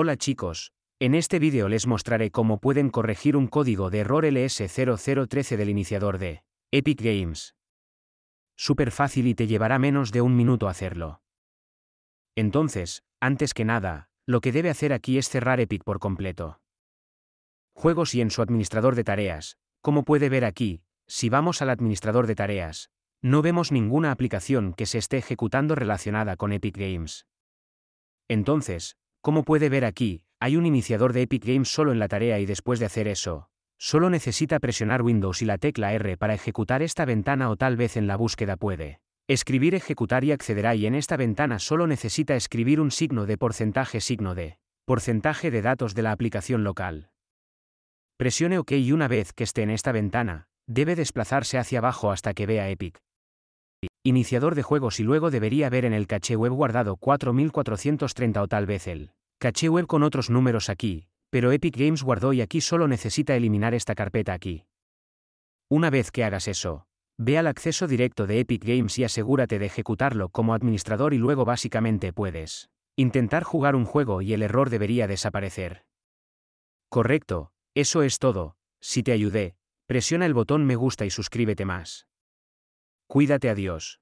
Hola chicos, en este vídeo les mostraré cómo pueden corregir un código de error LS0013 del iniciador de Epic Games. Súper fácil y te llevará menos de un minuto hacerlo. Entonces, antes que nada, lo que debe hacer aquí es cerrar Epic por completo. Juegos y en su administrador de tareas, como puede ver aquí, si vamos al administrador de tareas, no vemos ninguna aplicación que se esté ejecutando relacionada con Epic Games. Entonces, como puede ver aquí, hay un iniciador de Epic Games solo en la tarea y después de hacer eso, solo necesita presionar Windows y la tecla R para ejecutar esta ventana o tal vez en la búsqueda puede. Escribir ejecutar y accederá y en esta ventana solo necesita escribir un signo de porcentaje signo de porcentaje de datos de la aplicación local. Presione OK y una vez que esté en esta ventana, debe desplazarse hacia abajo hasta que vea Epic iniciador de juegos y luego debería haber en el caché web guardado 4430 o tal vez el caché web con otros números aquí, pero Epic Games guardó y aquí solo necesita eliminar esta carpeta aquí. Una vez que hagas eso, ve al acceso directo de Epic Games y asegúrate de ejecutarlo como administrador y luego básicamente puedes intentar jugar un juego y el error debería desaparecer. Correcto, eso es todo, si te ayudé, presiona el botón me gusta y suscríbete más. Cuídate a Dios.